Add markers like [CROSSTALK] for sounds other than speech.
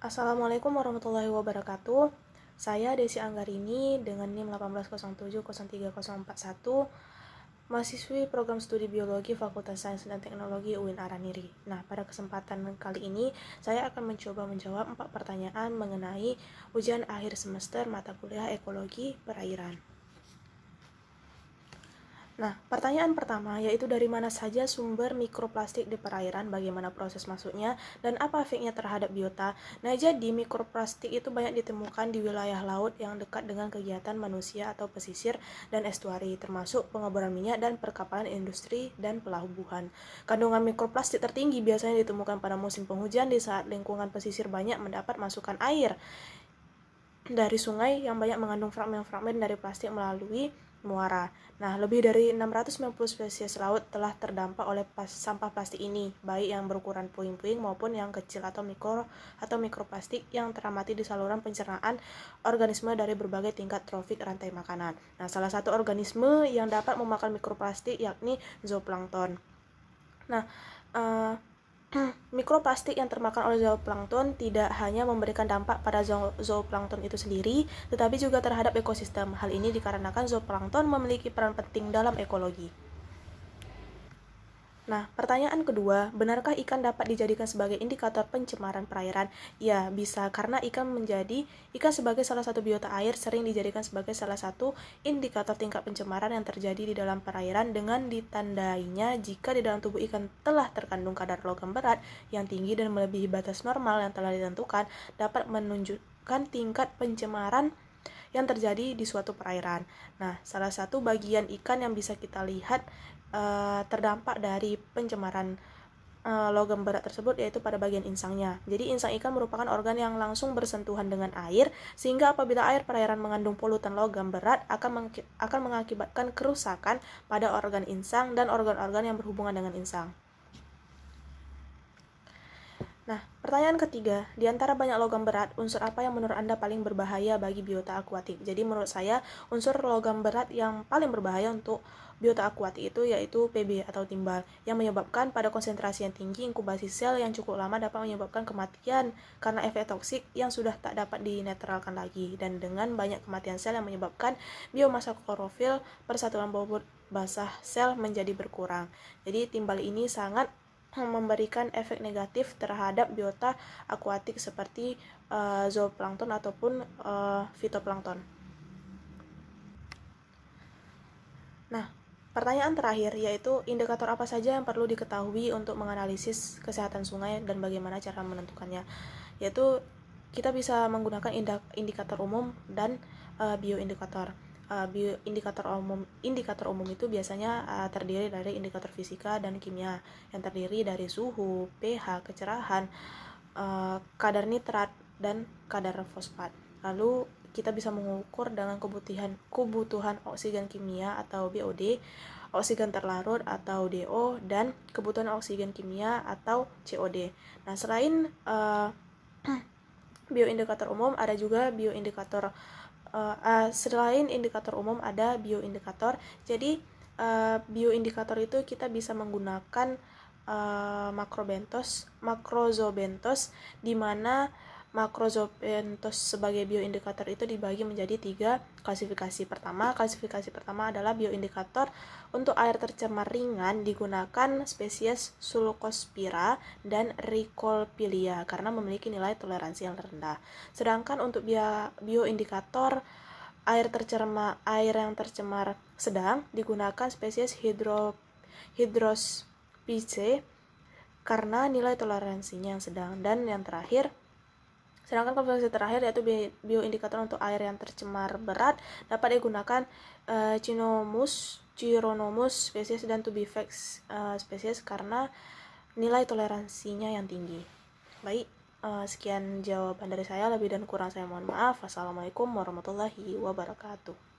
Assalamualaikum warahmatullahi wabarakatuh. Saya Desi Anggarini dengan NIM 180703041, mahasiswi program studi biologi Fakultas Sains dan Teknologi UIN Araniri. Nah, pada kesempatan kali ini saya akan mencoba menjawab empat pertanyaan mengenai ujian akhir semester mata kuliah ekologi perairan. Nah, pertanyaan pertama yaitu dari mana saja sumber mikroplastik di perairan, bagaimana proses masuknya, dan apa efeknya terhadap biota. Nah, jadi mikroplastik itu banyak ditemukan di wilayah laut yang dekat dengan kegiatan manusia atau pesisir dan estuari, termasuk pengeboran minyak dan perkapalan industri dan pelabuhan. Kandungan mikroplastik tertinggi biasanya ditemukan pada musim penghujan di saat lingkungan pesisir banyak mendapat masukan air dari sungai yang banyak mengandung fragmen-fragmen dari plastik melalui Muara. Nah, lebih dari 690 spesies laut telah terdampak oleh pas sampah plastik ini, baik yang berukuran puing-puing maupun yang kecil atau mikro atau mikroplastik yang teramati di saluran pencernaan organisme dari berbagai tingkat trofik rantai makanan. Nah, salah satu organisme yang dapat memakan mikroplastik yakni zooplankton. Nah, uh, Hmm. Mikroplastik yang termakan oleh zooplankton tidak hanya memberikan dampak pada zooplankton itu sendiri, tetapi juga terhadap ekosistem. Hal ini dikarenakan zooplankton memiliki peran penting dalam ekologi. Nah, pertanyaan kedua, benarkah ikan dapat dijadikan sebagai indikator pencemaran perairan? Ya, bisa karena ikan menjadi ikan sebagai salah satu biota air sering dijadikan sebagai salah satu indikator tingkat pencemaran yang terjadi di dalam perairan dengan ditandainya jika di dalam tubuh ikan telah terkandung kadar logam berat yang tinggi dan melebihi batas normal yang telah ditentukan dapat menunjukkan tingkat pencemaran yang terjadi di suatu perairan. Nah, salah satu bagian ikan yang bisa kita lihat e, terdampak dari pencemaran e, logam berat tersebut yaitu pada bagian insangnya. Jadi insang ikan merupakan organ yang langsung bersentuhan dengan air sehingga apabila air perairan mengandung polutan logam berat akan meng akan mengakibatkan kerusakan pada organ insang dan organ-organ yang berhubungan dengan insang. Nah, pertanyaan ketiga, di antara banyak logam berat, unsur apa yang menurut Anda paling berbahaya bagi biota akuatik? Jadi menurut saya, unsur logam berat yang paling berbahaya untuk biota akuatik itu yaitu PB atau timbal, yang menyebabkan pada konsentrasi yang tinggi inkubasi sel yang cukup lama dapat menyebabkan kematian karena efek toksik yang sudah tak dapat dinetralkan lagi dan dengan banyak kematian sel yang menyebabkan biomasa klorofil persatuan bobot basah sel menjadi berkurang. Jadi timbal ini sangat memberikan efek negatif terhadap biota akuatik seperti uh, zooplankton ataupun uh, fitoplankton. Nah, pertanyaan terakhir yaitu indikator apa saja yang perlu diketahui untuk menganalisis kesehatan sungai dan bagaimana cara menentukannya? Yaitu kita bisa menggunakan indikator umum dan uh, bioindikator. Eh, bio, indikator umum indikator umum itu biasanya uh, terdiri dari indikator fisika dan kimia yang terdiri dari suhu, pH, kecerahan, uh, kadar nitrat dan kadar fosfat. Lalu kita bisa mengukur dengan kebutuhan kebutuhan oksigen kimia atau BOD, oksigen terlarut atau DO dan kebutuhan oksigen kimia atau COD. Nah, selain uh, [CLEARS THROAT] bioindikator umum ada juga bioindikator uh, uh, uh, selain indikator umum ada bioindikator. Jadi uh, bioindikator itu kita bisa menggunakan uh, makrobentos, makrozobentos di mana Makrozoopentos sebagai bioindikator itu dibagi menjadi tiga klasifikasi. Pertama, klasifikasi pertama adalah bioindikator untuk air tercemar ringan digunakan spesies Sulcospira dan ricolpilia karena memiliki nilai toleransi yang rendah. Sedangkan untuk bioindikator air tercemar air yang tercemar sedang digunakan spesies hidro hidrospice karena nilai toleransinya yang sedang dan yang terakhir Sedangkan konfigurasi terakhir yaitu bioindikator untuk air yang tercemar berat dapat digunakan uh, eh, Cinomus, Chironomus spesies dan Tubifex uh, eh, spesies karena nilai toleransinya yang tinggi. Baik, uh, sekian jawaban dari saya. Lebih dan kurang saya mohon maaf. Assalamualaikum warahmatullahi wabarakatuh.